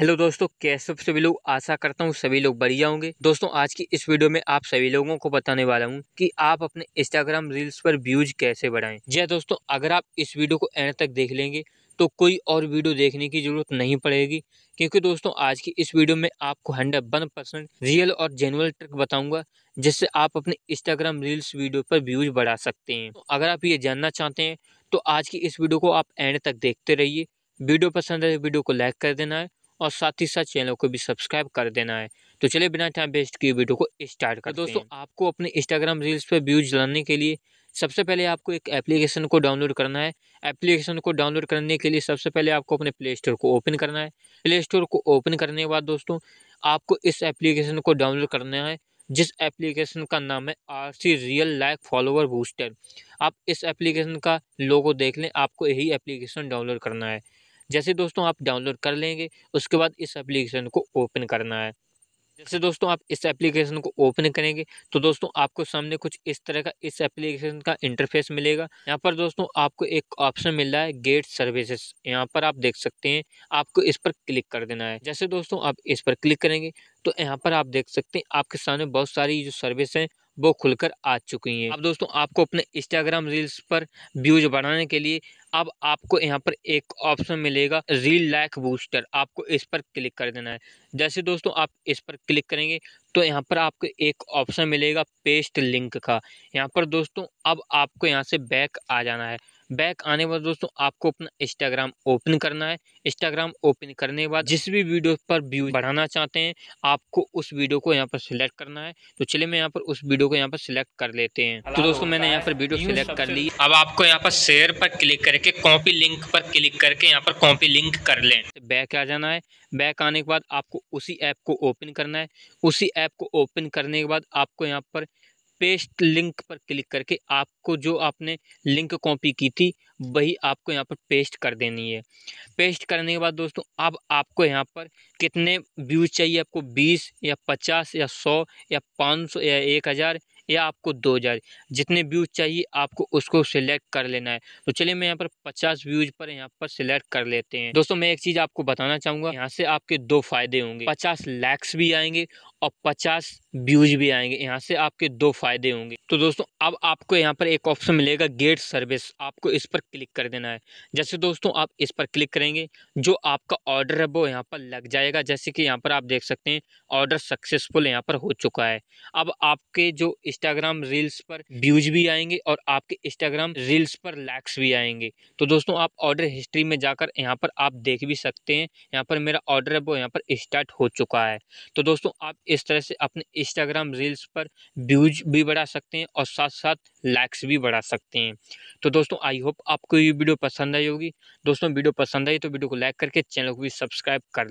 hello दोस्तों कैसे सभी लोग आशा करता हूँ सभी लोग बढ़िया होंगे दोस्तों आज की इस वीडियो में आप सभी लोगों को बताने वाला हूँ कि आप अपने इंस्टाग्राम रील्स पर व्यूज कैसे बढ़ाएं जय हाँ दोस्तों अगर आप इस वीडियो को एंड तक देख लेंगे तो कोई और वीडियो देखने की ज़रूरत नहीं पड़ेगी क्योंकि दोस्तों आज की इस वीडियो में आपको हंड्रेड वन परसेंट रियल और जेनुअल ट्रिक बताऊंगा जिससे आप अपने इंस्टाग्राम रील्स वीडियो पर व्यूज बढ़ा सकते हैं तो अगर आप ये जानना चाहते हैं तो आज की इस वीडियो को आप एंड तक देखते रहिए वीडियो पसंद है तो वीडियो को लाइक कर देना है और साथ ही साथ चैनल को भी सब्सक्राइब कर देना है तो चलिए बिना टाइम वेस्ट की वीडियो को स्टार्ट तो कर दोस्तों आपको अपने इंस्टाग्राम रील्स पर व्यूज लाने के लिए सबसे पहले आपको एक एप्लीकेशन को डाउनलोड करना है एप्लीकेशन को डाउनलोड करने के लिए सबसे पहले आपको अपने प्ले स्टोर को ओपन करना है प्ले स्टोर को ओपन करने के बाद दोस्तों आपको इस एप्लीकेशन को डाउनलोड करना है जिस एप्लीकेशन का नाम है R C real like follower booster आप इस एप्लीकेशन का लोगो देख लें आपको यही एप्लीकेशन डाउनलोड करना है जैसे दोस्तों आप डाउनलोड कर लेंगे उसके बाद इस एप्लीकेशन को ओपन करना है जैसे दोस्तों आप इस एप्लीकेशन को ओपन करेंगे तो दोस्तों आपको सामने कुछ इस तरह का इस एप्लीकेशन का इंटरफेस मिलेगा यहाँ पर दोस्तों आपको एक ऑप्शन मिल रहा है गेट सर्विसेज यहाँ पर आप देख सकते हैं आपको इस पर क्लिक कर देना है जैसे दोस्तों आप इस पर क्लिक करेंगे तो यहाँ पर आप देख सकते हैं आपके सामने बहुत सारी जो सर्विस हैं वो खुलकर आ चुकी हैं अब दोस्तों आपको अपने इंस्टाग्राम रील्स पर व्यूज बढ़ाने के लिए अब आपको यहाँ पर एक ऑप्शन मिलेगा रील लाइक बूस्टर आपको इस पर क्लिक कर देना है जैसे दोस्तों आप इस पर क्लिक करेंगे तो यहाँ पर आपको एक ऑप्शन मिलेगा पेस्ट लिंक का यहाँ पर दोस्तों अब आपको यहाँ से बैक आ जाना है बैक आने के बाद दोस्तों आपको अपना इंस्टाग्राम ओपन करना है इंस्टाग्राम ओपन करने के बाद जिस भी वीडियो पर व्यू बढ़ाना चाहते हैं आपको उस वीडियो को यहाँ पर सिलेक्ट करना है तो चलिए मैं यहाँ पर उस वीडियो को यहाँ पर सिलेक्ट कर लेते हैं तो दोस्तों मैंने यहाँ पर वीडियो सिलेक्ट कर ली अब आपको यहाँ पर शेयर पर क्लिक करके कॉपी लिंक पर क्लिक करके यहाँ पर कॉपी लिंक कर ले बैक आ जाना है बैक आने के बाद आपको उसी ऐप को ओपन करना है उसी ऐप को ओपन करने के बाद आपको यहाँ पर पेस्ट लिंक पर क्लिक करके आपको जो आपने लिंक कॉपी की थी वही आपको यहाँ पर पेस्ट कर देनी है पेस्ट करने के बाद दोस्तों अब आपको यहाँ पर कितने व्यूज चाहिए आपको बीस या पचास या सौ या पाँच सौ या एक हज़ार या आपको दो हज़ार जितने व्यूज चाहिए आपको उसको सिलेक्ट कर लेना है तो चलिए मैं यहाँ पर पचास व्यूज पर यहाँ पर सिलेक्ट कर लेते हैं दोस्तों मैं एक चीज़ आपको बताना चाहूँगा यहाँ से आपके दो फायदे होंगे पचास लैक्स भी आएंगे और पचास व्यूज भी आएंगे यहाँ से आपके दो फायदे होंगे तो दोस्तों अब आपको यहाँ पर एक ऑप्शन मिलेगा गेट सर्विस आपको इस पर क्लिक कर देना है जैसे दोस्तों आप इस पर क्लिक करेंगे जो आपका ऑर्डर है वो यहाँ पर लग जाएगा जैसे कि यहाँ पर आप देख सकते हैं ऑर्डर सक्सेसफुल यहाँ पर हो चुका है अब आपके जो इंस्टाग्राम रील्स पर व्यूज भी आएंगे और आपके इंस्टाग्राम रील्स पर लैक्स भी आएंगे तो दोस्तों आप ऑर्डर हिस्ट्री में जाकर यहाँ पर आप देख भी सकते हैं यहाँ पर मेरा ऑर्डर है वो यहाँ पर स्टार्ट हो चुका है तो दोस्तों आप इस तरह से अपने इंस्टाग्राम रील्स पर व्यूज भी बढ़ा सकते हैं और साथ साथ लाइक्स भी बढ़ा सकते हैं तो दोस्तों आई होप आपको ये वीडियो पसंद आई होगी दोस्तों वीडियो पसंद आई तो वीडियो को लाइक करके चैनल को भी सब्सक्राइब कर लें